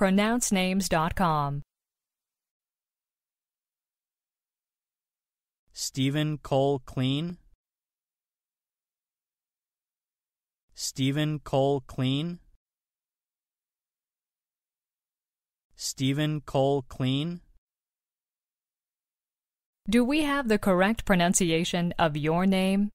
pronouncenames.com. Stephen Cole Clean. Stephen Cole Clean. Stephen Cole Clean. Do we have the correct pronunciation of your name?